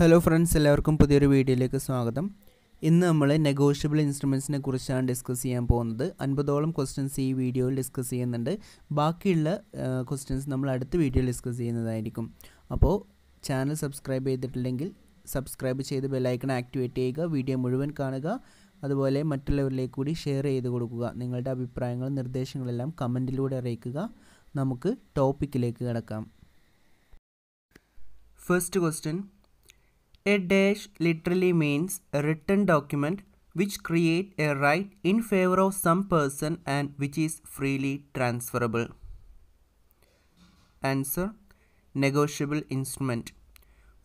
Hello friends എല്ലാവർക്കും പുതിയൊരു വീഡിയോയിലേക്ക് സ്വാഗതം ഇന്ന് നമ്മൾ നെഗോഷ്യബിൾ ഇൻസ്ട്രുമെൻസിനെ കുറിച്ചാണ് ഡിസ്കസ് ചെയ്യാൻ പോകുന്നത് അൻപതോളം ക്വസ്റ്റ്യൻസ് ഈ വീഡിയോയിൽ ഡിസ്കസ് ചെയ്യുന്നുണ്ട് ബാക്കിയുള്ള ക്വസ്റ്റ്യൻസ് നമ്മൾ അടുത്ത വീഡിയോയിൽ ഡിസ്കസ് ചെയ്യുന്നതായിരിക്കും അപ്പോൾ ചാനൽ സബ്സ്ക്രൈബ് ചെയ്തിട്ടില്ലെങ്കിൽ സബ്സ്ക്രൈബ് ചെയ്ത് ബെല്ലൈക്കൺ ആക്ടിവേറ്റ് ചെയ്യുക വീഡിയോ മുഴുവൻ കാണുക അതുപോലെ മറ്റുള്ളവരിലേക്ക് കൂടി ഷെയർ ചെയ്ത് കൊടുക്കുക നിങ്ങളുടെ അഭിപ്രായങ്ങളും നിർദ്ദേശങ്ങളെല്ലാം കമൻറ്റിലൂടെ അറിയിക്കുക നമുക്ക് ടോപ്പിക്കിലേക്ക് കിടക്കാം first question A dash literally means a written document which create a right in favor of some person and which is freely transferable. Answer negotiable instrument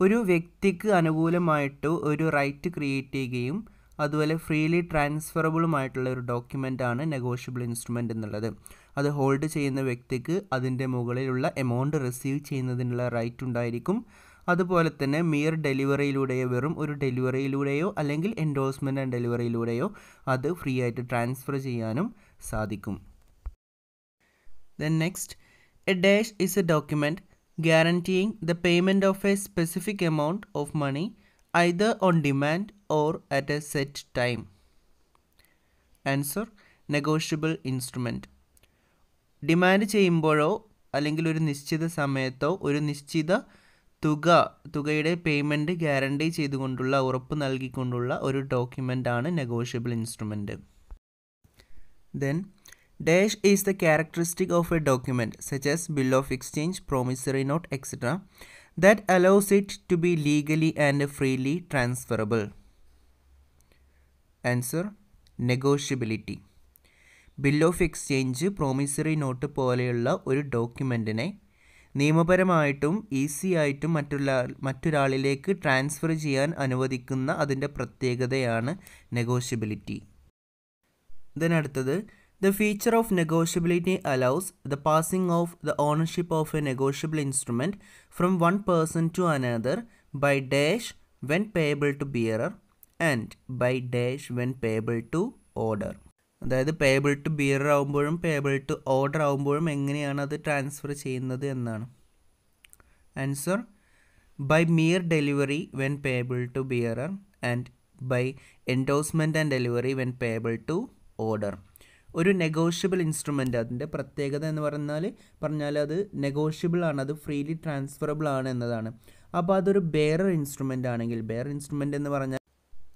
ഒരു വ്യക്തിക്ക് അനുകൂലമായിട്ട് ഒരു റൈറ്റ് ക്രിയേറ്റ് ചെയ്യുകയും അതുപോലെ ഫ്രീലി ട്രാൻസ്ഫറബിളുമായിട്ടുള്ള ഒരു ഡോക്യുമെൻ്റാണ് നെഗോഷ്യബിൾ ഇൻസ്ട്രുമെൻ്റ് എന്നുള്ളത് അത് hold ചെയ്യുന്ന വ്യക്തിക്ക് അതിൻ്റെ മുകളിലുള്ള എമൗണ്ട് റിസീവ് ചെയ്യുന്നതിനുള്ള റൈറ്റ് ഉണ്ടായിരിക്കും അതുപോലെ തന്നെ മിയർ ഡെലിവറിയിലൂടെയോ വെറും ഒരു ഡെലിവറിയിലൂടെയോ അല്ലെങ്കിൽ എൻഡോഴ്സ്മെൻറ്റ് ആൻഡ് ഡെലിവറിയിലൂടെയോ അത് ഫ്രീ ആയിട്ട് ട്രാൻസ്ഫർ ചെയ്യാനും സാധിക്കും then next A dash is a document guaranteeing the payment of a specific amount of money either on demand or at a set time. Answer negotiable instrument demand ചെയ്യുമ്പോഴോ അല്ലെങ്കിൽ ഒരു നിശ്ചിത സമയത്തോ ഒരു നിശ്ചിത തുക തുകയുടെ പേയ്മെൻറ്റ് ഗ്യാരണ്ടി ചെയ്തുകൊണ്ടുള്ള ഉറപ്പ് നൽകിക്കൊണ്ടുള്ള ഒരു ഡോക്യുമെൻ്റ് ആണ് negotiable instrument then dash is the characteristic of a document such as bill of exchange promissory note etcetera that allows it to be legally and freely transferable answer negotiability bill of exchange promissory note പോലെയുള്ള ഒരു ഡോക്യുമെൻറ്റിനെ നിയമപരമായിട്ടും easy ആയിട്ടും മറ്റുള്ള മറ്റൊരാളിലേക്ക് transfer ചെയ്യാൻ അനുവദിക്കുന്ന അതിൻ്റെ പ്രത്യേകതയാണ് negotiability ഇതിനടുത്തത് the feature of negotiability allows the passing of the ownership of a negotiable instrument from one person to another by dash when payable to bearer and by dash when payable to order അതായത് payable to bearer ആവുമ്പോഴും payable to order ആവുമ്പോഴും എങ്ങനെയാണ് അത് transfer ചെയ്യുന്നത് എന്നാണ് answer by mere delivery when payable to bearer and by endorsement and delivery when payable to order ഒരു negotiable instrument അതിൻ്റെ പ്രത്യേകത എന്ന് പറഞ്ഞാൽ പറഞ്ഞാൽ അത് നെഗോഷ്യബിൾ ആണ് അത് ഫ്രീലി ട്രാൻസ്ഫറബിൾ ആണ് എന്നതാണ് അപ്പോൾ അതൊരു ബെയർ ഇൻസ്ട്രുമെൻ്റ് ആണെങ്കിൽ ബെയർ ഇൻസ്ട്രുമെൻ്റ് എന്ന് പറഞ്ഞാൽ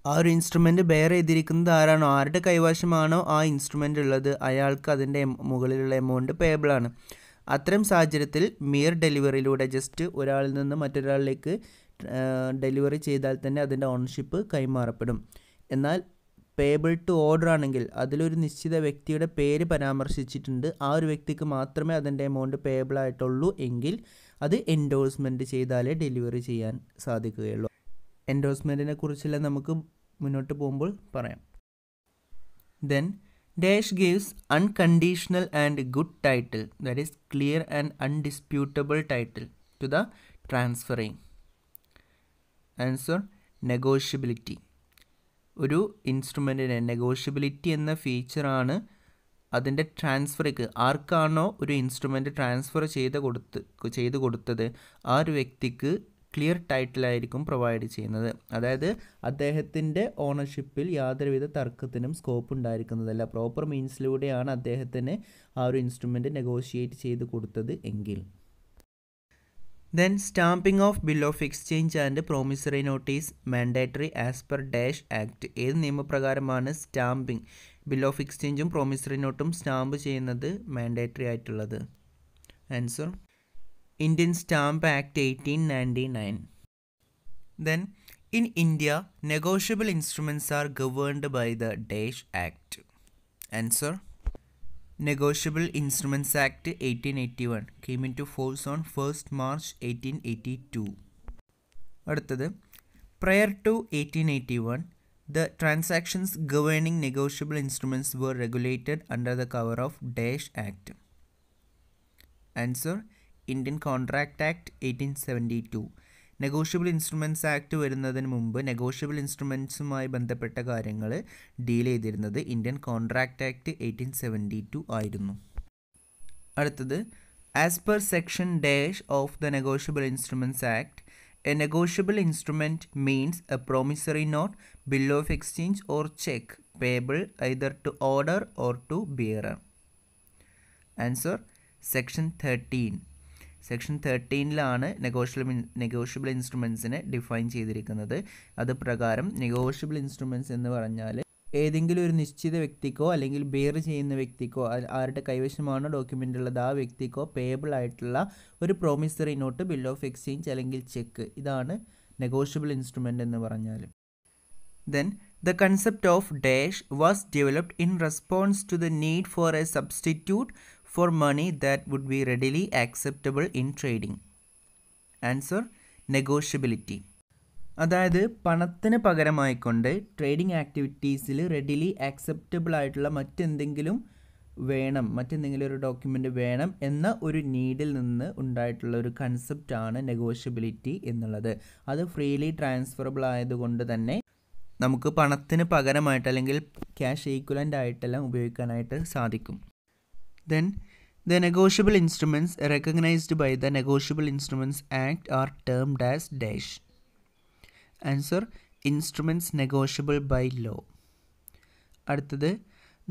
ആ ഒരു ഇൻസ്ട്രുമെൻ്റ് ബെയർ ചെയ്തിരിക്കുന്നത് ആരാണോ ആരുടെ കൈവശമാണോ ആ ഇൻസ്ട്രുമെൻ്റ് ഉള്ളത് അയാൾക്ക് അതിൻ്റെ മുകളിലുള്ള എമൗണ്ട് പേബിളാണ് അത്തരം സാഹചര്യത്തിൽ മിയർ ഡെലിവറിയിലൂടെ ജസ്റ്റ് ഒരാളിൽ നിന്ന് മറ്റൊരാളിലേക്ക് ഡെലിവറി ചെയ്താൽ തന്നെ അതിൻ്റെ ഓണർഷിപ്പ് കൈമാറപ്പെടും എന്നാൽ പേബിൾ ടു ഓർഡർ ആണെങ്കിൽ അതിലൊരു നിശ്ചിത വ്യക്തിയുടെ പേര് പരാമർശിച്ചിട്ടുണ്ട് ആ ഒരു വ്യക്തിക്ക് മാത്രമേ അതിൻ്റെ എമൗണ്ട് പേബിൾ ആയിട്ടുള്ളൂ എങ്കിൽ അത് എൻഡോഴ്സ്മെൻറ്റ് ചെയ്താലേ ഡെലിവറി ചെയ്യാൻ സാധിക്കുകയുള്ളൂ എൻഡോസ്മെൻറ്റിനെ കുറിച്ചെല്ലാം നമുക്ക് മുന്നോട്ട് പോകുമ്പോൾ പറയാം then dash gives unconditional and good title that is clear and undisputable title to the transferring answer negotiability ഒരു ഇൻസ്ട്രുമെൻറ്റിനെ നെഗോഷ്യബിലിറ്റി എന്ന ഫീച്ചറാണ് അതിൻ്റെ ട്രാൻസ്ഫറിക്ക് ആർക്കാണോ ഒരു ഇൻസ്ട്രുമെൻറ്റ് ട്രാൻസ്ഫർ ചെയ്ത് കൊടുത്ത് ചെയ്ത് കൊടുത്തത് ആ ഒരു വ്യക്തിക്ക് ക്ലിയർ ടൈറ്റിലായിരിക്കും പ്രൊവൈഡ് ചെയ്യുന്നത് അതായത് അദ്ദേഹത്തിൻ്റെ ഓണർഷിപ്പിൽ യാതൊരുവിധ തർക്കത്തിനും സ്കോപ്പ് ഉണ്ടായിരിക്കുന്നതല്ല പ്രോപ്പർ മീൻസിലൂടെയാണ് അദ്ദേഹത്തിന് ആ ഒരു ഇൻസ്ട്രുമെൻ്റ് നെഗോഷിയേറ്റ് ചെയ്ത് കൊടുത്തത് എങ്കിൽ then stamping of bill of exchange and promissory note is mandatory as per dash act ഏത് നിയമപ്രകാരമാണ് സ്റ്റാമ്പിംഗ് ബിൽ ഓഫ് എക്സ്ചേഞ്ചും പ്രോമിസറി നോട്ടും സ്റ്റാമ്പ് ചെയ്യുന്നത് മാൻഡേറ്ററി ആയിട്ടുള്ളത് answer Indian Stamp Act 1899. Then, in India, negotiable instruments are governed by the Dash Act. Answer Negotiable Instruments Act 1881 came into force on 1st March 1882. Prior to 1881, the transactions governing negotiable instruments were regulated under the cover of the Act. Answer Indian contract act eighteen seventy two negotiable instruments act വരുന്നതിന് മുമ്പ് നെഗോഷ്യബിൾ ഇൻസ്ട്രുമെൻറ്റ്സുമായി ബന്ധപ്പെട്ട കാര്യങ്ങൾ deal ചെയ്തിരുന്നത് Indian contract act eighteen seventy two ആയിരുന്നു അടുത്തത് as per section dash of the negotiable instruments act a negotiable instrument means a promissory note bill of exchange or cheque payable either to order or to bearer answer section thirteen section തേർട്ടീനിലാണ് negotiable negotiable ഇൻസ്ട്രുമെൻസിനെ define ചെയ്തിരിക്കുന്നത് അത് പ്രകാരം negotiable instruments എന്ന് പറഞ്ഞാൽ ഏതെങ്കിലും ഒരു നിശ്ചിത വ്യക്തിക്കോ അല്ലെങ്കിൽ ബെയർ ചെയ്യുന്ന വ്യക്തിക്കോ ആരുടെ കൈവശമാണോ ഡോക്യുമെൻ്റ് ഉള്ളത് ആ വ്യക്തിക്കോ പേബിൾ ആയിട്ടുള്ള ഒരു promissory note bill of exchange അല്ലെങ്കിൽ ചെക്ക് ഇതാണ് നെഗോഷ്യബിൾ ഇൻസ്ട്രുമെൻ്റ് എന്ന് പറഞ്ഞാൽ then the concept of dash was developed in response to the need for a substitute for money that would be readily acceptable in trading? Answer negotiability അതായത് പണത്തിന് പകരമായിക്കൊണ്ട് trading ആക്ടിവിറ്റീസിൽ readily acceptable ആയിട്ടുള്ള മറ്റെന്തെങ്കിലും വേണം മറ്റെന്തെങ്കിലും ഒരു ഡോക്യുമെൻ്റ് വേണം എന്ന ഒരു നീഡിൽ നിന്ന് ഉണ്ടായിട്ടുള്ള ഒരു കൺസെപ്റ്റാണ് നെഗോഷ്യബിലിറ്റി എന്നുള്ളത് അത് ഫ്രീലി ട്രാൻസ്ഫറബിൾ ആയതുകൊണ്ട് തന്നെ നമുക്ക് പണത്തിന് പകരമായിട്ട് അല്ലെങ്കിൽ ക്യാഷ് ഈക്വലൻ്റ് ആയിട്ടെല്ലാം ഉപയോഗിക്കാനായിട്ട് സാധിക്കും Then the negotiable instruments recognized by the Negotiable Instruments Act are termed as dash. Answer instruments negotiable by law. അടുത്തത്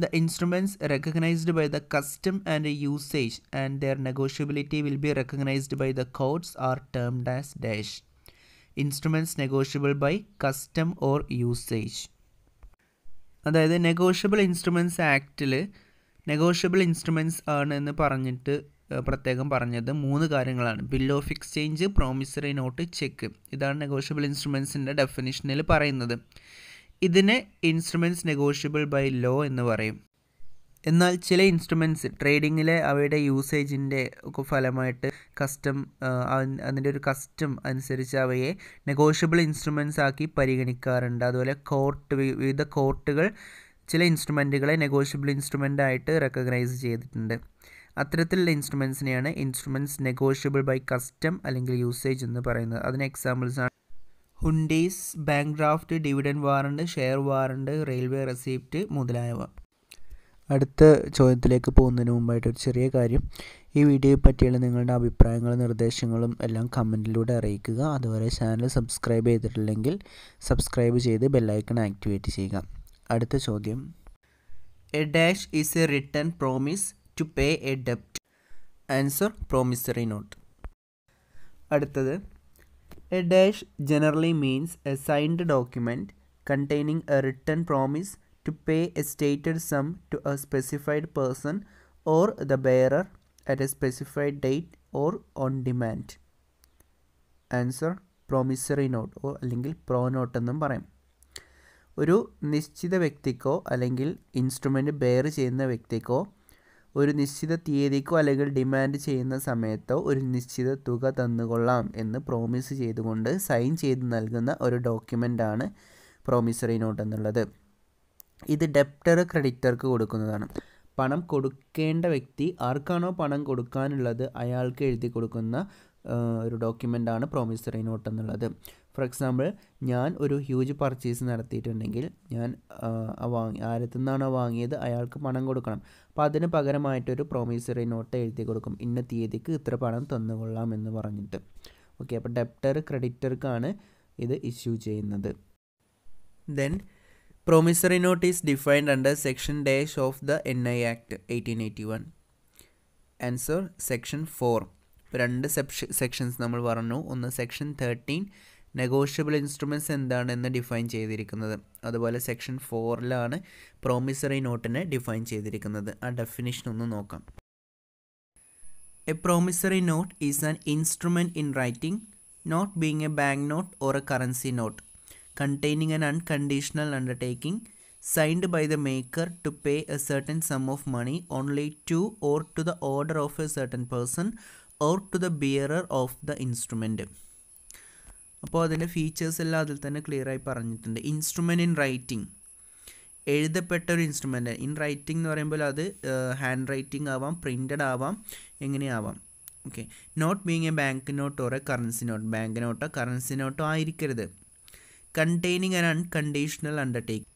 the instruments recognized by the custom and usage and their negotiability will be recognized by the courts are termed as dash. Instruments negotiable by custom or usage. അതായത് negotiable instruments ആക്ടിൽ negotiable instruments ആണ് എന്ന് പറഞ്ഞിട്ട് പ്രത്യേകം പറഞ്ഞത് മൂന്ന് കാര്യങ്ങളാണ് bill of exchange promissory note cheque ഇതാണ് നെഗോഷ്യബിൾ ഇൻസ്ട്രുമെൻസിൻ്റെ ഡെഫിനിഷനിൽ പറയുന്നത് ഇതിനെ ഇൻസ്ട്രുമെൻസ് നെഗോഷ്യബിൾ ബൈ ലോ എന്ന് പറയും എന്നാൽ ചില ഇൻസ്ട്രുമെൻറ്റ്സ് ട്രേഡിങ്ങിലെ അവയുടെ യൂസേജിൻ്റെ ഒക്കെ ഫലമായിട്ട് കസ്റ്റം അതിൻ്റെ ഒരു കസ്റ്റം അനുസരിച്ച് അവയെ നെഗോഷ്യബിൾ ഇൻസ്ട്രുമെൻസ് ആക്കി പരിഗണിക്കാറുണ്ട് അതുപോലെ കോർട്ട് വിവിധ കോർട്ടുകൾ ചില ഇൻസ്ട്രുമെൻറ്റുകളെ നെഗോഷ്യബിൾ ഇൻസ്ട്രുമെൻ്റ് ആയിട്ട് റെക്കഗ്നൈസ് ചെയ്തിട്ടുണ്ട് അത്തരത്തിലുള്ള ഇൻസ്ട്രുമെൻസിനെയാണ് ഇൻസ്ട്രുമെൻറ്റ്സ് നെഗോഷ്യബിൾ ബൈ കസ്റ്റം അല്ലെങ്കിൽ യൂസേജ് എന്ന് പറയുന്നത് അതിന് എക്സാമ്പിൾസ് ആണ് hundis bank draft dividend warrant share warrant railway receipt മുതലായവ അടുത്ത ചോദ്യത്തിലേക്ക് പോകുന്നതിന് മുമ്പായിട്ട് ഒരു ചെറിയ കാര്യം ഈ വീഡിയോയെ പറ്റിയുള്ള നിങ്ങളുടെ അഭിപ്രായങ്ങളും നിർദ്ദേശങ്ങളും എല്ലാം കമൻറ്റിലൂടെ അറിയിക്കുക അതുവരെ ചാനൽ സബ്സ്ക്രൈബ് ചെയ്തിട്ടില്ലെങ്കിൽ സബ്സ്ക്രൈബ് ചെയ്ത് ബെല്ലൈക്കൺ ആക്ടിവേറ്റ് ചെയ്യുക അടുത്ത ചോദ്യം A dash is a written promise to pay a ഡെപ്റ്റ് ആൻസർ പ്രോമിസറി നോട്ട് അടുത്തത് A dash generally means a signed document containing a written promise to pay a stated sum to a specified person or the bearer at a specified date or on demand answer promissory note or അല്ലെങ്കിൽ pro not എന്നും പറയും ഒരു നിശ്ചിത വ്യക്തിക്കോ അല്ലെങ്കിൽ instrument bear ചെയ്യുന്ന വ്യക്തിക്കോ ഒരു നിശ്ചിത തീയതിക്കോ അല്ലെങ്കിൽ ഡിമാൻഡ് ചെയ്യുന്ന സമയത്തോ ഒരു നിശ്ചിത തുക തന്നുകൊള്ളാം എന്ന് പ്രോമിസ് ചെയ്തുകൊണ്ട് സൈൻ ചെയ്ത് നൽകുന്ന ഒരു ഡോക്യുമെൻ്റാണ് പ്രോമിസറി നോട്ട് എന്നുള്ളത് ഇത് ഡെപ്റ്റർ ക്രെഡിറ്റർക്ക് കൊടുക്കുന്നതാണ് പണം കൊടുക്കേണ്ട വ്യക്തി ആർക്കാണോ പണം കൊടുക്കാനുള്ളത് അയാൾക്ക് എഴുതി കൊടുക്കുന്ന ഒരു ഡോക്യുമെൻ്റാണ് പ്രോമിസറി നോട്ട് എന്നുള്ളത് ഫോർ എക്സാമ്പിൾ ഞാൻ ഒരു ഹ്യൂജ് പർച്ചേസ് നടത്തിയിട്ടുണ്ടെങ്കിൽ ഞാൻ വാങ്ങി ആരത്തു നിന്നാണോ വാങ്ങിയത് അയാൾക്ക് പണം കൊടുക്കണം അപ്പോൾ അതിന് പകരമായിട്ടൊരു പ്രോമിസറി നോട്ട് എഴുതി കൊടുക്കും ഇന്ന തീയതിക്ക് ഇത്ര പണം തന്നുകൊള്ളാം എന്ന് പറഞ്ഞിട്ട് ഓക്കെ അപ്പോൾ ഡെപ്റ്റർ ക്രെഡിറ്റർക്കാണ് ഇത് ഇഷ്യൂ ചെയ്യുന്നത് then promissory note is defined under section dash of the N I act eighteen eighty one answer section four രണ്ട് സെക്ഷൻസ് നമ്മൾ പറഞ്ഞു ഒന്ന് സെക്ഷൻ തേർട്ടീൻ നെഗോഷ്യബിൾ ഇൻസ്ട്രുമെൻറ്റ്സ് എന്താണെന്ന് ഡിഫൈൻ ചെയ്തിരിക്കുന്നത് അതുപോലെ സെക്ഷൻ ഫോറിലാണ് പ്രോമിസറി നോട്ടിനെ ഡിഫൈൻ ചെയ്തിരിക്കുന്നത് ആ ഡെഫിനിഷൻ ഒന്ന് നോക്കാം a promissory note is an instrument in writing note being a bank note or a currency note containing an unconditional undertaking signed by the maker to pay a certain sum of money only to or to the order of a certain person or to the bearer of the instrument അപ്പോൾ അതിൻ്റെ features എല്ലാം അതിൽ തന്നെ ക്ലിയറായി പറഞ്ഞിട്ടുണ്ട് instrument in writing എഴുതപ്പെട്ട ഒരു instrument in writing എന്ന് പറയുമ്പോൾ അത് ഹാൻഡ് റൈറ്റിംഗ് ആവാം പ്രിൻ്റഡ് ആവാം എങ്ങനെയാവാം okay note being a bank note or a currency note bank നോട്ടോ കറൻസി നോട്ടോ ആയിരിക്കരുത് containing and unconditional undertake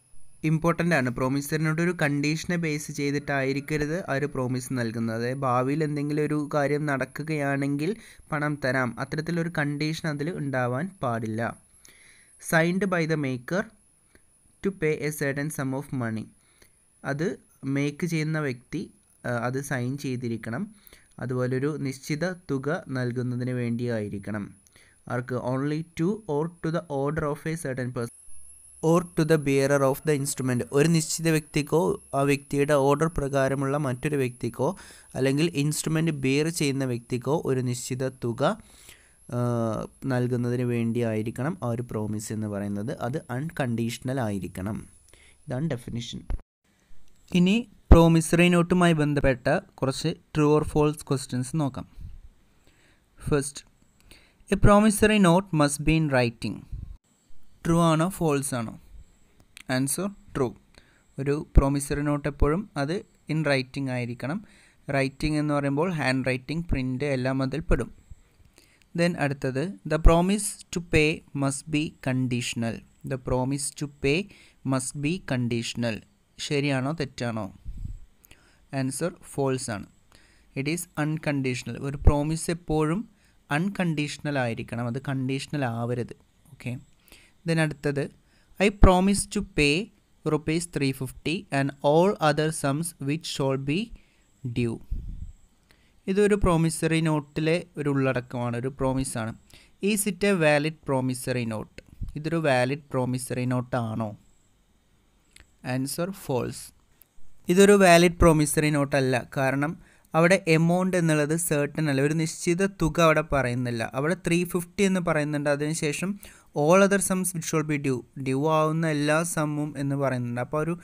important ആണ് പ്രോമിസറിനോട് ഒരു കണ്ടീഷനെ ബേസ് ചെയ്തിട്ടായിരിക്കരുത് ആ ഒരു പ്രോമിസ് നൽകുന്നത് ഭാവിയിൽ എന്തെങ്കിലും ഒരു കാര്യം നടക്കുകയാണെങ്കിൽ പണം തരാം അത്തരത്തിലൊരു കണ്ടീഷൻ അതിൽ ഉണ്ടാവാൻ പാടില്ല signed by the maker to pay a certain sum of money അത് മേക്ക് ചെയ്യുന്ന വ്യക്തി അത് സൈൻ ചെയ്തിരിക്കണം അതുപോലൊരു നിശ്ചിത തുക നൽകുന്നതിന് വേണ്ടിയായിരിക്കണം അവർക്ക് only to or to the order of a certain person or to the bearer of the instrument ഒരു നിശ്ചിത വ്യക്തിക്കോ ആ വ്യക്തിയുടെ ഓർഡർ പ്രകാരമുള്ള മറ്റൊരു വ്യക്തിക്കോ അല്ലെങ്കിൽ ഇൻസ്ട്രുമെൻറ്റ് ബിയർ ചെയ്യുന്ന വ്യക്തിക്കോ ഒരു നിശ്ചിത തുക നൽകുന്നതിന് വേണ്ടി ആയിരിക്കണം ആ ഒരു പ്രോമിസ് എന്ന് പറയുന്നത് അത് അൺകണ്ടീഷണൽ ആയിരിക്കണം ഇതാണ് ഡെഫിനിഷൻ ഇനി പ്രോമിസറി നോട്ടുമായി ബന്ധപ്പെട്ട കുറച്ച് ട്രൂ ഓർ ഫോൾസ് ക്വസ്റ്റ്യൻസ് നോക്കാം first a promissory note must be in writing true ആണോ ഫോൾസ് ആണോ ആൻസർ ട്രൂ ഒരു പ്രോമിസറി നോട്ട് എപ്പോഴും അത് ഇൻ റൈറ്റിംഗ് ആയിരിക്കണം റൈറ്റിംഗ് എന്ന് പറയുമ്പോൾ ഹാൻഡ് റൈറ്റിംഗ് പ്രിൻ്റ് എല്ലാം അതിൽ പെടും ദെൻ അടുത്തത് the promise to pay must be conditional the promise to pay must be conditional ശരിയാണോ തെറ്റാണോ ആൻസർ ഫോൾസ് ആണ് ഇറ്റ് ഈസ് അൺകണ്ടീഷണൽ ഒരു പ്രോമിസ് എപ്പോഴും അൺകണ്ടീഷണൽ ആയിരിക്കണം അത് കണ്ടീഷണൽ ആവരുത് ഓക്കെ ദെൻ അടുത്തത് I promise to pay rupees three fifty and all other sums which shall be due ഇതൊരു പ്രോമിസറി നോട്ടിലെ ഒരു ഉള്ളടക്കമാണ് ഒരു പ്രോമിസാണ് is it a valid promissory note ഇതൊരു വാലിഡ് പ്രോമിസറി നോട്ടാണോ ആൻസർ ഫോൾസ് ഇതൊരു വാലിഡ് പ്രോമിസറി നോട്ടല്ല കാരണം അവിടെ എമൗണ്ട് എന്നുള്ളത് സേർട്ടൺ അല്ല ഒരു നിശ്ചിത തുക അവിടെ പറയുന്നില്ല അവിടെ ത്രീ ഫിഫ്റ്റി എന്ന് പറയുന്നുണ്ട് അതിനുശേഷം ഓൾ അതർ സംസ് വിറ്റ് ഷോൾ ബി ഡ്യൂ ഡ്യൂ ആവുന്ന എല്ലാ സമ്മും എന്ന് പറയുന്നുണ്ട് അപ്പോൾ ഒരു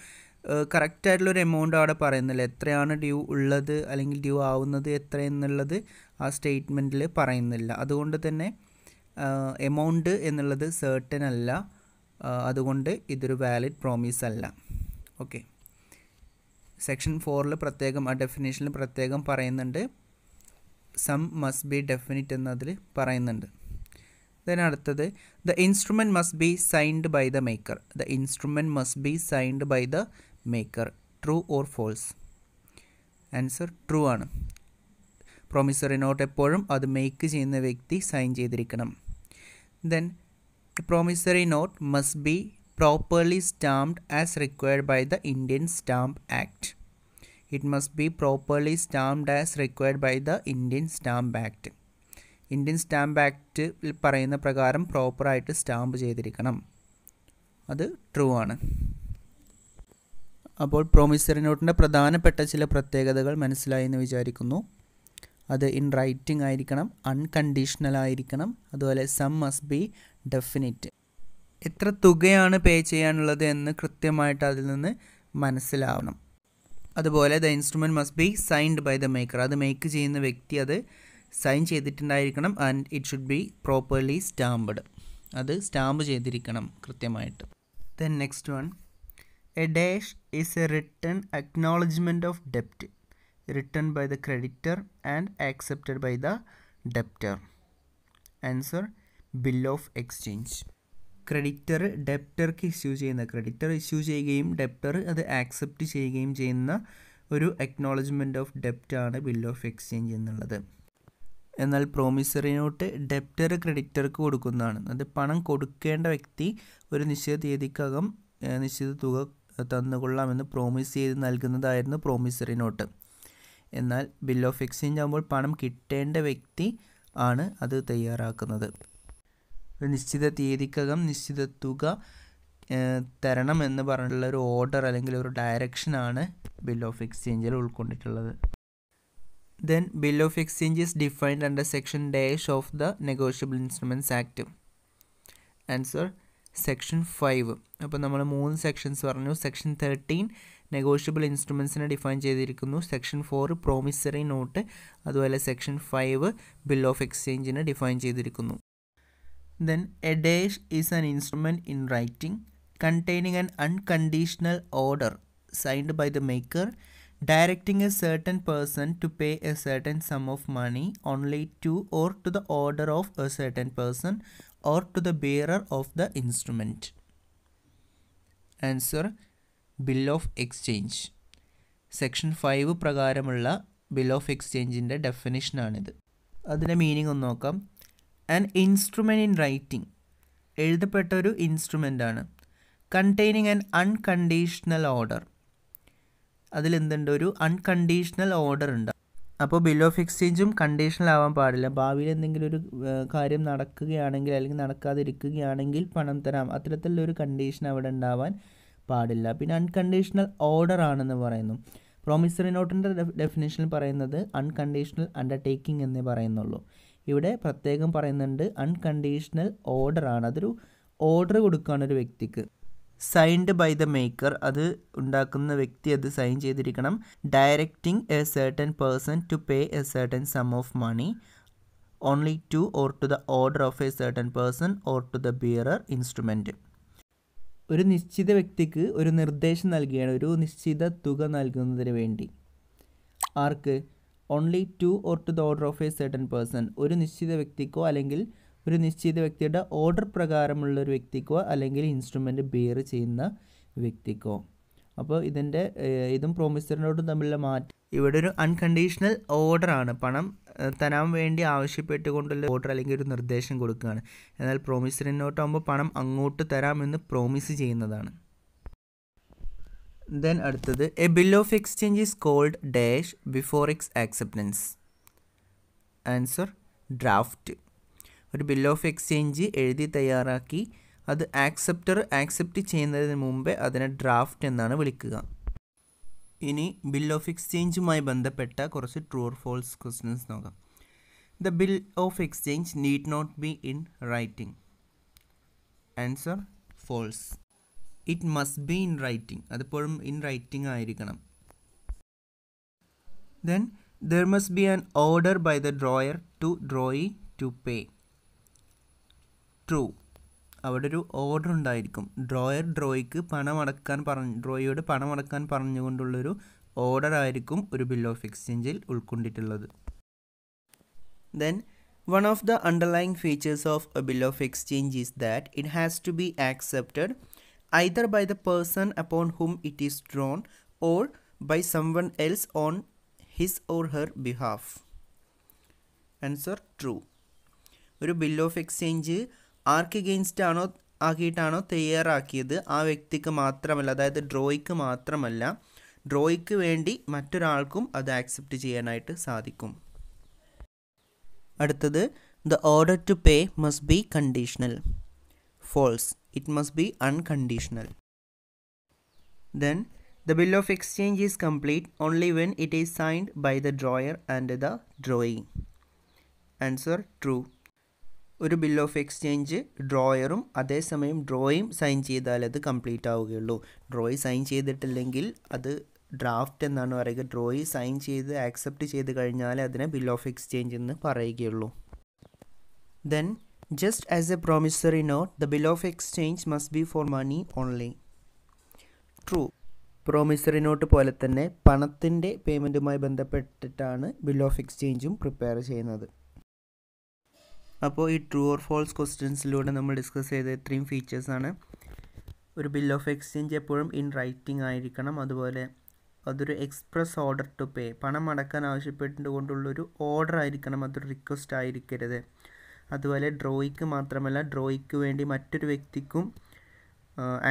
കറക്റ്റായിട്ടുള്ളൊരു ഒരു എമൗണ്ട് അവിടെ പറയുന്നില്ല എത്രയാണ് ഡ്യൂ ഉള്ളത് അല്ലെങ്കിൽ ഡ്യൂ ആവുന്നത് എത്ര എന്നുള്ളത് ആ സ്റ്റേറ്റ്മെൻറ്റിൽ പറയുന്നില്ല അതുകൊണ്ട് തന്നെ എമൗണ്ട് എന്നുള്ളത് സേർട്ടൻ അല്ല അതുകൊണ്ട് ഇതൊരു വാലിഡ് പ്രോമിസ് അല്ല ഓക്കെ സെക്ഷൻ ഫോറിൽ പ്രത്യേകം ആ ഡെഫിനേഷനിൽ പ്രത്യേകം പറയുന്നുണ്ട് സം മസ്റ്റ് ബി ഡെഫിനിറ്റ് എന്നതിൽ പറയുന്നുണ്ട് ദെൻ അടുത്തത് the instrument must be signed by the maker the instrument must be signed by the maker true or false answer true ആണ് പ്രൊമിസറി നോട്ട് എപ്പോഴും അത് മേക്ക് ചെയ്യുന്ന വ്യക്തി സൈൻ ചെയ്തിരിക്കണം then promissory note must be properly stamped as required by the Indian Stamp Act it must be properly stamped as required by the Indian Stamp Act Indian Stamp ആക്റ്റിൽ പറയുന്ന പ്രകാരം പ്രോപ്പറായിട്ട് stamp ചെയ്തിരിക്കണം അത് true ആണ് അപ്പോൾ promissory നോട്ടിൻ്റെ പ്രധാനപ്പെട്ട ചില പ്രത്യേകതകൾ മനസ്സിലായി എന്ന് വിചാരിക്കുന്നു അത് ഇൻ റൈറ്റിംഗ് ആയിരിക്കണം അൺകണ്ടീഷണൽ ആയിരിക്കണം അതുപോലെ സം മസ്റ്റ് ബി ഡെഫിനിറ്റ് എത്ര തുകയാണ് പേ ചെയ്യാനുള്ളത് എന്ന് കൃത്യമായിട്ട് അതിൽ നിന്ന് മനസ്സിലാവണം അതുപോലെ the instrument must be signed by the maker അത് മേക്ക് ചെയ്യുന്ന വ്യക്തി അത് സൈൻ ചെയ്തിട്ടുണ്ടായിരിക്കണം and it should be properly stamped അത് സ്റ്റാമ്പ് ചെയ്തിരിക്കണം കൃത്യമായിട്ട് then next one a dash is a written acknowledgment of ഡെപ്റ്റ് written by the creditor and accepted by the debtor answer bill of exchange creditor ഡെപ്റ്റർക്ക് issue ചെയ്യുന്ന creditor issue ചെയ്യുകയും debtor അത് accept ചെയ്യുകയും ചെയ്യുന്ന ഒരു അക്നോളജ്മെൻറ്റ് ഓഫ് ഡെപ്റ്റ് ആണ് bill of exchange എന്നുള്ളത് എന്നാൽ പ്രോമിസറി നോട്ട് ഡെപ്റ്റർ ക്രെഡിറ്റർക്ക് കൊടുക്കുന്നതാണ് അത് പണം കൊടുക്കേണ്ട വ്യക്തി ഒരു നിശ്ചിത തീയതിക്കകം നിശ്ചിത തുക തന്നുകൊള്ളാമെന്ന് പ്രോമിസ് ചെയ്ത് നൽകുന്നതായിരുന്നു പ്രോമിസറി നോട്ട് എന്നാൽ ബിൽ ഓഫ് എക്സ്ചേഞ്ച് ആകുമ്പോൾ പണം കിട്ടേണ്ട വ്യക്തി ആണ് അത് തയ്യാറാക്കുന്നത് ഒരു നിശ്ചിത തീയതിക്കകം നിശ്ചിത തുക തരണം എന്ന് പറഞ്ഞിട്ടുള്ള ഒരു ഓർഡർ അല്ലെങ്കിൽ ഒരു ഡയറക്ഷനാണ് ബിൽ ഓഫ് എക്സ്ചേഞ്ചിൽ ഉൾക്കൊണ്ടിട്ടുള്ളത് Then bill of exchange is defined under section dash of the Negotiable Instruments Act. Answer section five അപ്പോൾ നമ്മൾ മൂന്ന് സെക്ഷൻസ് പറഞ്ഞു സെക്ഷൻ തേർട്ടീൻ നെഗോഷ്യബിൾ ഇൻസ്ട്രുമെൻസിനെ ഡിഫൈൻ ചെയ്തിരിക്കുന്നു സെക്ഷൻ ഫോർ പ്രോമിസറി നോട്ട് അതുപോലെ സെക്ഷൻ ഫൈവ് ബിൽ ഓഫ് എക്സ്ചേഞ്ചിനെ ഡിഫൈൻ ചെയ്തിരിക്കുന്നു then a dash is an instrument in writing containing an unconditional order signed by the maker directing a certain person to pay a certain sum of money only to or to the order of a certain person or to the bearer of the instrument answer bill of exchange section five പ്രകാരമുള്ള bill of എക്സ്ചേഞ്ചിൻ്റെ ഡെഫിനിഷനാണിത് അതിൻ്റെ meaning ഒന്ന് നോക്കാം an instrument in writing എഴുതപ്പെട്ട ഒരു instrument ആണ് containing an unconditional order അതിലെന്തുണ്ട് ഒരു അൺകണ്ടീഷണൽ ഓർഡർ ഉണ്ട് അപ്പോൾ ബില്ല് ഓഫ് എക്സ്ചേഞ്ചും കണ്ടീഷണൽ ആവാൻ പാടില്ല ഭാവിയിൽ എന്തെങ്കിലും ഒരു കാര്യം നടക്കുകയാണെങ്കിൽ അല്ലെങ്കിൽ നടക്കാതിരിക്കുകയാണെങ്കിൽ പണം തരാം അത്തരത്തിലുള്ള ഒരു കണ്ടീഷൻ അവിടെ ഉണ്ടാവാൻ പാടില്ല പിന്നെ അൺകണ്ടീഷണൽ ഓർഡർ ആണെന്ന് പറയുന്നു പ്രോമിസറി നോട്ടിൻ്റെ ഡെഫിനേഷൻ പറയുന്നത് അൺകണ്ടീഷണൽ അണ്ടർടേക്കിംഗ് എന്നേ പറയുന്നുള്ളൂ ഇവിടെ പ്രത്യേകം പറയുന്നുണ്ട് അൺകണ്ടീഷണൽ ഓർഡർ ആണ് അതൊരു ഓർഡർ കൊടുക്കുകയാണ് ഒരു വ്യക്തിക്ക് സൈൻഡ് ബൈ ദ മേക്കർ അത് ഉണ്ടാക്കുന്ന വ്യക്തി അത് സൈൻ ചെയ്തിരിക്കണം directing a certain person to pay a certain sum of money only to or to the order of a certain person or to the bearer instrument ഒരു നിശ്ചിത വ്യക്തിക്ക് ഒരു നിർദ്ദേശം നൽകുകയാണ് ഒരു നിശ്ചിത തുക നൽകുന്നതിന് വേണ്ടി ആർക്ക് only to or to the order of a certain person ഒരു നിശ്ചിത വ്യക്തിക്കോ അല്ലെങ്കിൽ ഒരു നിശ്ചിത വ്യക്തിയുടെ ഓർഡർ പ്രകാരമുള്ള ഒരു വ്യക്തിക്കോ അല്ലെങ്കിൽ ഇൻസ്ട്രുമെൻറ്റ് ബിയർ ചെയ്യുന്ന വ്യക്തിക്കോ അപ്പോൾ ഇതിൻ്റെ ഇതും പ്രോമിസറിനോടും തമ്മിലുള്ള മാറ്റം ഇവിടെ ഒരു അൺകണ്ടീഷണൽ ഓർഡർ ആണ് പണം തരാൻ വേണ്ടി ആവശ്യപ്പെട്ടുകൊണ്ടുള്ള ഓർഡർ അല്ലെങ്കിൽ ഒരു നിർദ്ദേശം കൊടുക്കുകയാണ് എന്നാൽ പ്രോമിസറിനോട്ടാകുമ്പോൾ പണം അങ്ങോട്ട് തരാമെന്ന് പ്രോമിസ് ചെയ്യുന്നതാണ് ദെൻ അടുത്തത് a bill of exchange is called dash before ex acceptance answer draft ഒരു ബിൽ ഓഫ് എക്സ്ചേഞ്ച് എഴുതി തയ്യാറാക്കി അത് ആക്സെപ്റ്റർ ആക്സെപ്റ്റ് ചെയ്യുന്നതിന് മുമ്പേ അതിനെ ഡ്രാഫ്റ്റ് എന്നാണ് വിളിക്കുക ഇനി ബിൽ ഓഫ് എക്സ്ചേഞ്ചുമായി ബന്ധപ്പെട്ട കുറച്ച് ട്രൂ ഓർ ഫോൾസ് ക്വസ്റ്റ്യൻസ് നോക്കാം the bill of exchange need not be in writing answer false it must be in writing അതിപ്പോഴും ഇൻ റൈറ്റിംഗ് ആയിരിക്കണം then there must be an order by the drawer to drawee to pay true അവിടെ ഒരു order ഉണ്ടായിരിക്കും drawer ഡ്രോയ്ക്ക് പണമടക്കാൻ പറഞ്ഞ് ഡ്രോയിയോട് പണമടക്കാൻ പറഞ്ഞുകൊണ്ടുള്ളൊരു order ആയിരിക്കും ഒരു bill of എക്സ്ചേഞ്ചിൽ ഉൾക്കൊണ്ടിട്ടുള്ളത് then one of the underlying features of a bill of exchange is that it has to be accepted either by the person upon whom it is drawn or by someone else on his or her behalf answer true ഒരു bill of exchange ആർക്ക് against ആണോ ആക്കിയിട്ടാണോ തയ്യാറാക്കിയത് ആ വ്യക്തിക്ക് മാത്രമല്ല അതായത് ഡ്രോയിക്ക് മാത്രമല്ല ഡ്രോയിക്ക് വേണ്ടി മറ്റൊരാൾക്കും അത് ആക്സെപ്റ്റ് ചെയ്യാനായിട്ട് സാധിക്കും അടുത്തത് the order to pay must be conditional false it must be unconditional then the bill of exchange is complete only when it is signed by the drawer and the drawing answer true ഒരു bill of exchange ഡ്രോയറും അതേസമയം ഡ്രോയും sign ചെയ്താൽ അത് complete ആവുകയുള്ളൂ drawee sign ചെയ്തിട്ടില്ലെങ്കിൽ അത് draft എന്നാണ് പറയുക ഡ്രോയി സൈൻ ചെയ്ത് ആക്സെപ്റ്റ് ചെയ്ത് കഴിഞ്ഞാൽ അതിനെ ബിൽ ഓഫ് എക്സ്ചേഞ്ച് എന്ന് പറയുകയുള്ളൂ then just as a promissory note the bill of exchange must be for money only true promissory note പോലെ തന്നെ പണത്തിൻ്റെ പേയ്മെൻറ്റുമായി ബന്ധപ്പെട്ടിട്ടാണ് ബിൽ ഓഫ് എക്സ്ചേഞ്ചും പ്രിപ്പയർ ചെയ്യുന്നത് അപ്പോൾ ഈ ട്രൂ ഓർ ഫോൾസ് ക്വസ്റ്റ്യൻസിലൂടെ നമ്മൾ ഡിസ്കസ് ചെയ്ത ഇത്രയും ഫീച്ചേഴ്സാണ് ഒരു ബിൽ ഓഫ് എക്സ്ചേഞ്ച് എപ്പോഴും ഇൻ റൈറ്റിംഗ് ആയിരിക്കണം അതുപോലെ അതൊരു എക്സ്പ്രസ് ഓർഡർ ടു പേ പണം അടക്കാൻ ആവശ്യപ്പെട്ടുകൊണ്ടുള്ളൊരു ഓർഡർ ആയിരിക്കണം അതൊരു റിക്വസ്റ്റ് ആയിരിക്കരുത് അതുപോലെ ഡ്രോയിക്ക് മാത്രമല്ല ഡ്രോയിക്ക് വേണ്ടി മറ്റൊരു വ്യക്തിക്കും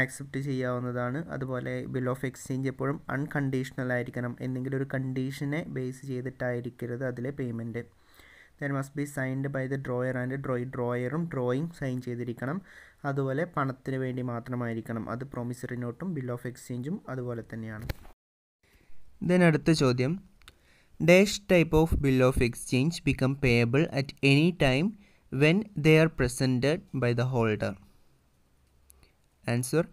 ആക്സെപ്റ്റ് ചെയ്യാവുന്നതാണ് അതുപോലെ ബിൽ ഓഫ് എക്സ്ചേഞ്ച് എപ്പോഴും അൺകണ്ടീഷണൽ ആയിരിക്കണം എന്തെങ്കിലും ഒരു കണ്ടീഷനെ ബേസ് ചെയ്തിട്ടായിരിക്കരുത് അതിലെ payment there must be signed by the drawer and drawee ഡ്രോയറും ഡ്രോയിങ് സൈൻ ചെയ്തിരിക്കണം അതുപോലെ പണത്തിന് വേണ്ടി മാത്രമായിരിക്കണം അത് പ്രോമിസറി നോട്ടും ബിൽ ഓഫ് എക്സ്ചേഞ്ചും അതുപോലെ തന്നെയാണ് ദെൻ അടുത്ത ചോദ്യം dash type of bill of exchange become payable at any time when they are presented by the holder answer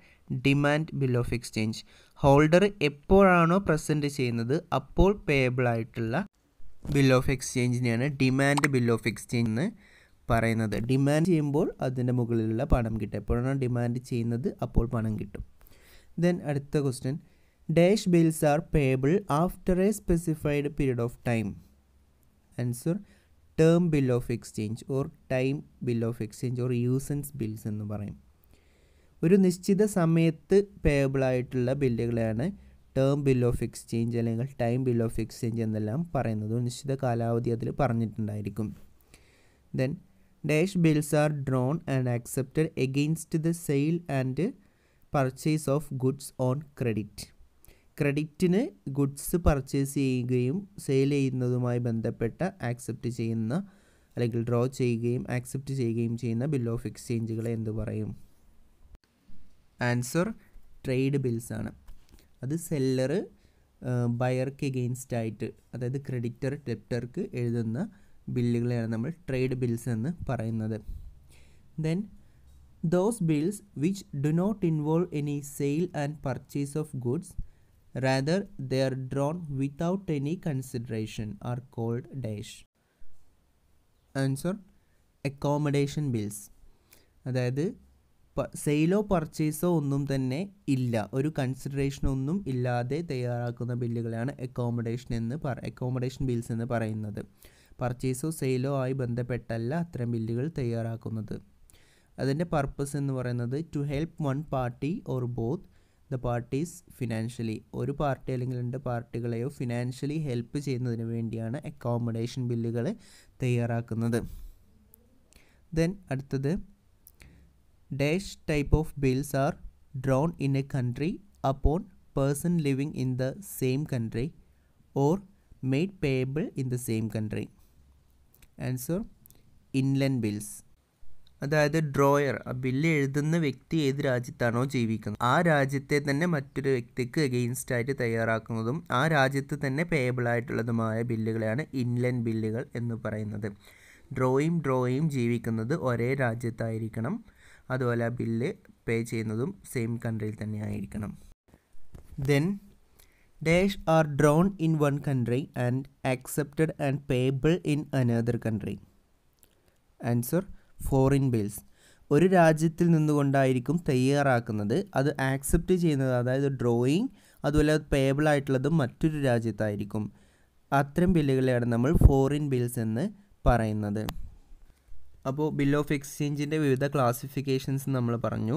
demand bill of exchange holder എപ്പോഴാണോ പ്രസൻറ്റ് ചെയ്യുന്നത് അപ്പോൾ പേയബിൾ ആയിട്ടുള്ള ബിൽ ഓഫ് എക്സ്ചേഞ്ചിനെയാണ് ഡിമാൻഡ് ബിൽ ഓഫ് എക്സ്ചേഞ്ച് എന്ന് പറയുന്നത് demand ചെയ്യുമ്പോൾ അതിൻ്റെ മുകളിലുള്ള പണം കിട്ടും എപ്പോഴാണ് ഡിമാൻഡ് ചെയ്യുന്നത് അപ്പോൾ പണം കിട്ടും ദെൻ അടുത്ത question dash bills are payable after a specified period of time answer term bill of exchange or time bill of exchange or usance bills എന്ന് പറയും ഒരു നിശ്ചിത സമയത്ത് പേബിളായിട്ടുള്ള ബില്ലുകളെയാണ് ടേം ബിൽ ഓഫ് എക്സ്ചേഞ്ച് അല്ലെങ്കിൽ ടൈം ബിൽ ഓഫ് എക്സ്ചേഞ്ച് എന്നെല്ലാം പറയുന്നത് നിശ്ചിത കാലാവധി അതിൽ പറഞ്ഞിട്ടുണ്ടായിരിക്കും then dash bills are drawn and accepted against the sale and purchase of goods on credit ക്രെഡിറ്റിന് ഗുഡ്സ് പർച്ചേസ് ചെയ്യുകയും സെയിൽ ചെയ്യുന്നതുമായി ബന്ധപ്പെട്ട ആക്സെപ്റ്റ് ചെയ്യുന്ന അല്ലെങ്കിൽ ഡ്രോ ചെയ്യുകയും ആക്സെപ്റ്റ് ചെയ്യുകയും ചെയ്യുന്ന ബിൽ ഓഫ് എക്സ്ചേഞ്ചുകളെ എന്ത് പറയും ആൻസർ ട്രേഡ് ബിൽസ് ആണ് അത് സെല്ലർ ബയർക്ക് എഗെയിൻസ്റ്റ് ആയിട്ട് അതായത് ക്രെഡിറ്റർ ഡെപ്റ്റർക്ക് എഴുതുന്ന ബില്ലുകളെയാണ് നമ്മൾ ട്രേഡ് ബിൽസ് എന്ന് പറയുന്നത് then those bills which do not involve any sale and purchase of goods rather they're drawn without any consideration are called dash answer accommodation bills അതായത് സെയിലോ പർച്ചേസോ ഒന്നും തന്നെ ഇല്ല ഒരു കൺസിഡറേഷനൊന്നും ഇല്ലാതെ തയ്യാറാക്കുന്ന ബില്ലുകളാണ് അക്കോമഡേഷൻ എന്ന് പറ അക്കോമഡേഷൻ ബിൽസ് എന്ന് പറയുന്നത് പർച്ചേസോ സെയിലോ ആയി ബന്ധപ്പെട്ടല്ല അത്തരം ബില്ലുകൾ തയ്യാറാക്കുന്നത് അതിൻ്റെ പർപ്പസ് എന്ന് പറയുന്നത് to help one party or both the parties financially ഒരു പാർട്ടി അല്ലെങ്കിൽ രണ്ട് പാർട്ടികളെയോ ഫിനാൻഷ്യലി ഹെൽപ്പ് ചെയ്യുന്നതിന് വേണ്ടിയാണ് അക്കോമഡേഷൻ ബില്ലുകൾ തയ്യാറാക്കുന്നത് ദെൻ അടുത്തത് dash type of bills are drawn in a country upon person living in the same country or made payable in the same country answer inland bills അതായത് drawer ആ bill എഴുതുന്ന വ്യക്തി ഏത് രാജ്യത്താണോ ജീവിക്കുന്നത് ആ രാജ്യത്തെ തന്നെ മറ്റൊരു വ്യക്തിക്ക് അഗെയിൻസ്റ്റ് ആയിട്ട് തയ്യാറാക്കുന്നതും ആ രാജ്യത്ത് തന്നെ പേയബിൾ ആയിട്ടുള്ളതുമായ ബില്ലുകളെയാണ് ഇൻലൻഡ് ബില്ലുകൾ എന്ന് പറയുന്നത് ഡ്രോയും ഡ്രോയും ജീവിക്കുന്നത് ഒരേ രാജ്യത്തായിരിക്കണം അതുപോലെ ആ ബില്ല് പേ ചെയ്യുന്നതും സെയിം കൺട്രിയിൽ തന്നെ ആയിരിക്കണം then dash are drawn in one country and accepted and payable in another country answer foreign bills ഒരു രാജ്യത്തിൽ നിന്നുകൊണ്ടായിരിക്കും തയ്യാറാക്കുന്നത് അത് ആക്സെപ്റ്റ് ചെയ്യുന്നത് അതായത് ഡ്രോയിങ് അതുപോലെ പേബിൾ ആയിട്ടുള്ളത് മറ്റൊരു രാജ്യത്തായിരിക്കും അത്തരം ബില്ലുകളെയാണ് നമ്മൾ ഫോറിൻ ബിൽസ് എന്ന് പറയുന്നത് അപ്പോൾ ബിൽ ഓഫ് എക്സ്ചേഞ്ചിൻ്റെ വിവിധ ക്ലാസിഫിക്കേഷൻസ് നമ്മൾ പറഞ്ഞു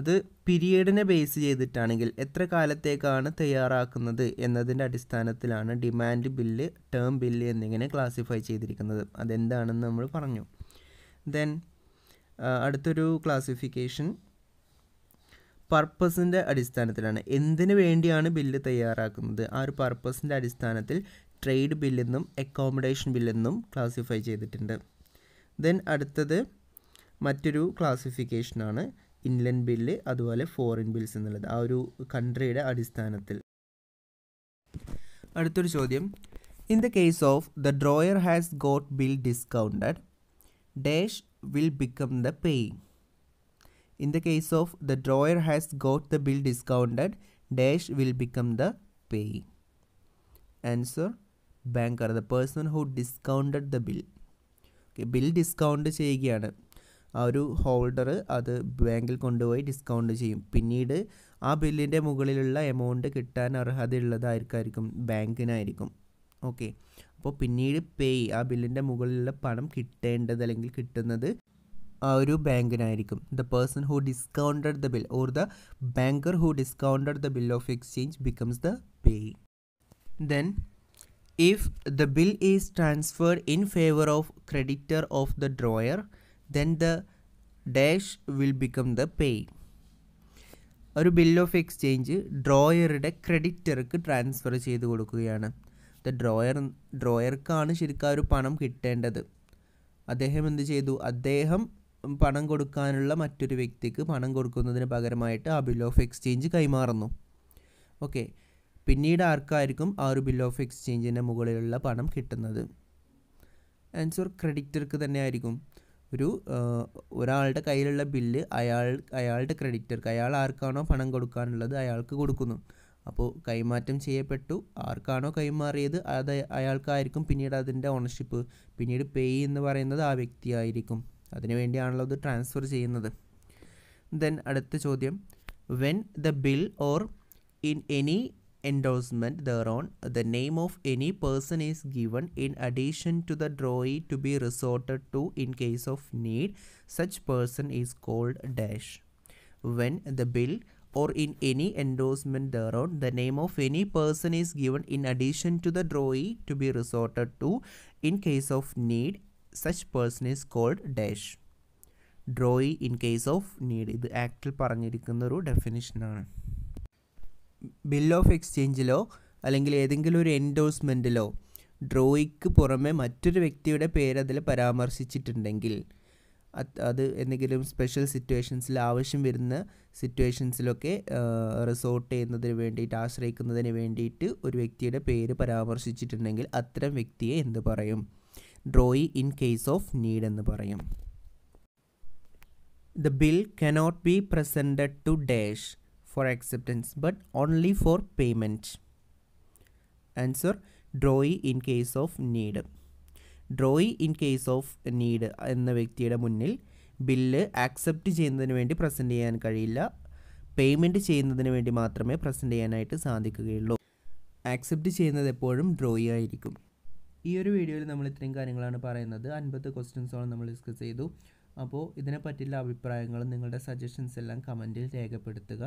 അത് പീരിയഡിനെ ബേസ് ചെയ്തിട്ടാണെങ്കിൽ എത്ര കാലത്തേക്കാണ് തയ്യാറാക്കുന്നത് എന്നതിൻ്റെ അടിസ്ഥാനത്തിലാണ് ഡിമാൻഡ് ബില്ല് ടേം ബില്ല് എന്നിങ്ങനെ ക്ലാസിഫൈ ചെയ്തിരിക്കുന്നത് അതെന്താണെന്ന് നമ്മൾ പറഞ്ഞു ദെൻ അടുത്തൊരു ക്ലാസിഫിക്കേഷൻ പർപ്പസിൻ്റെ അടിസ്ഥാനത്തിലാണ് എന്തിനു വേണ്ടിയാണ് ബില്ല് തയ്യാറാക്കുന്നത് ആ ഒരു പർപ്പസിൻ്റെ അടിസ്ഥാനത്തിൽ ട്രേഡ് ബില്ലെന്നും അക്കോമഡേഷൻ ബില്ലെന്നും ക്ലാസിഫൈ ചെയ്തിട്ടുണ്ട് ദെൻ അടുത്തത് മറ്റൊരു ക്ലാസിഫിക്കേഷനാണ് ഇൻലൻഡ് ബില്ല് അതുപോലെ ഫോറിൻ ബിൽസ് എന്നുള്ളത് ആ ഒരു കൺട്രിയുടെ അടിസ്ഥാനത്തിൽ അടുത്തൊരു ചോദ്യം in the case of the drawer has got bill discounted dash will become the paying in the case of the drawer has got the bill discounted dash will become the paying answer banker the person who discounted the bill bill discount ചെയ്യുകയാണ് ആ ഒരു holder അത് ബാങ്കിൽ കൊണ്ടുപോയി discount ചെയ്യും പിന്നീട് ആ ബില്ലിൻ്റെ മുകളിലുള്ള എമൗണ്ട് കിട്ടാൻ അർഹതയുള്ളതായിരിക്കും ബാങ്കിനായിരിക്കും ഓക്കെ അപ്പോൾ പിന്നീട് പേ ആ ബില്ലിൻ്റെ മുകളിലുള്ള പണം കിട്ടേണ്ടത് അല്ലെങ്കിൽ കിട്ടുന്നത് ആ ഒരു ബാങ്കിനായിരിക്കും the person who discounted the bill or the banker who discounted the bill of exchange becomes the pay then If the bill is transferred in favor of creditor of the drawer, then the dash will become the pay. ഒരു bill of exchange ഡ്രോയറുടെ ക്രെഡിറ്റർക്ക് transfer ചെയ്ത് കൊടുക്കുകയാണ് the drawer ഡ്രോയർക്കാണ് ശരിക്കും ആ ഒരു പണം കിട്ടേണ്ടത് അദ്ദേഹം എന്ത് ചെയ്തു അദ്ദേഹം പണം കൊടുക്കാനുള്ള മറ്റൊരു വ്യക്തിക്ക് പണം കൊടുക്കുന്നതിന് പകരമായിട്ട് ആ ബിൽ ഓഫ് എക്സ്ചേഞ്ച് കൈമാറുന്നു ഓക്കെ പിന്നീട് ആർക്കായിരിക്കും ആ ഒരു ബിൽ ഓഫ് എക്സ്ചേഞ്ചിൻ്റെ മുകളിലുള്ള പണം കിട്ടുന്നത് ആൻസർ ക്രെഡിറ്റർക്ക് തന്നെ ആയിരിക്കും ഒരു ഒരാളുടെ കയ്യിലുള്ള ബില്ല് അയാൾ അയാളുടെ ക്രെഡിറ്റർക്ക് അയാൾ ആർക്കാണോ പണം കൊടുക്കാനുള്ളത് അയാൾക്ക് കൊടുക്കുന്നു അപ്പോൾ കൈമാറ്റം ചെയ്യപ്പെട്ടു ആർക്കാണോ കൈമാറിയത് അത് അയാൾക്കായിരിക്കും പിന്നീട് അതിൻ്റെ ഓണർഷിപ്പ് പിന്നീട് പേ എന്ന് പറയുന്നത് ആ വ്യക്തിയായിരിക്കും വേണ്ടിയാണല്ലോ അത് ട്രാൻസ്ഫർ ചെയ്യുന്നത് ദെൻ അടുത്ത ചോദ്യം when the bill or in any endorsement thereon, the name of any person is given in addition to the drawee to be resorted to in case of need. Such person is called dash. When the bill or in any endorsement thereon, the name of any person is given in addition to the drawee to be resorted to in case of need. Such person is called dash. Drawee in case of need. The ആക്ടിൽ പറഞ്ഞിരിക്കുന്ന ഒരു ഡെഫിനിഷനാണ് bill of എക്സ്ചേഞ്ചിലോ അല്ലെങ്കിൽ ഏതെങ്കിലും ഒരു എൻഡോഴ്സ്മെൻറ്റിലോ ഡ്രോയിക്ക് പുറമെ മറ്റൊരു വ്യക്തിയുടെ പേര് അതിൽ പരാമർശിച്ചിട്ടുണ്ടെങ്കിൽ അത് എന്തെങ്കിലും സ്പെഷ്യൽ സിറ്റുവേഷൻസിൽ ആവശ്യം വരുന്ന സിറ്റുവേഷൻസിലൊക്കെ റിസോർട്ട് ചെയ്യുന്നതിന് വേണ്ടിയിട്ട് ആശ്രയിക്കുന്നതിന് വേണ്ടിയിട്ട് ഒരു വ്യക്തിയുടെ പേര് പരാമർശിച്ചിട്ടുണ്ടെങ്കിൽ അത്തരം വ്യക്തിയെ എന്ത് പറയും drawee in case of need എന്ന് പറയും the bill cannot be presented to dash for acceptance but only for payment. Answer Drawy in case of need. Drawee in case of need എന്ന വ്യക്തിയുടെ മുന്നിൽ ബില്ല് ആക്സെപ്റ്റ് ചെയ്യുന്നതിന് വേണ്ടി present ചെയ്യാൻ കഴിയില്ല payment ചെയ്യുന്നതിന് വേണ്ടി മാത്രമേ പ്രസൻറ്റ് ചെയ്യാനായിട്ട് സാധിക്കുകയുള്ളൂ ആക്സെപ്റ്റ് ചെയ്യുന്നത് എപ്പോഴും ഡ്രോയി ആയിരിക്കും ഈ ഒരു വീഡിയോയിൽ നമ്മൾ ഇത്രയും കാര്യങ്ങളാണ് പറയുന്നത് അൻപത് ക്വസ്റ്റ്യൻസോളം നമ്മൾ ഡിസ്കസ് ചെയ്തു അപ്പോൾ ഇതിനെപ്പറ്റിയുള്ള അഭിപ്രായങ്ങളും നിങ്ങളുടെ സജഷൻസ് എല്ലാം കമൻറ്റിൽ രേഖപ്പെടുത്തുക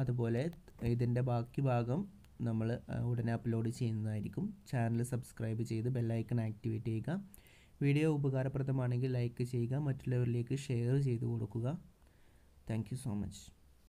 അതുപോലെ ഇതിൻ്റെ ബാക്കി ഭാഗം നമ്മൾ ഉടനെ അപ്ലോഡ് ചെയ്യുന്നതായിരിക്കും ചാനൽ സബ്സ്ക്രൈബ് ചെയ്ത് ബെല്ലൈക്കൺ ആക്ടിവേറ്റ് ചെയ്യുക വീഡിയോ ഉപകാരപ്രദമാണെങ്കിൽ ലൈക്ക് ചെയ്യുക മറ്റുള്ളവരിലേക്ക് ഷെയർ ചെയ്ത് കൊടുക്കുക താങ്ക് സോ മച്ച്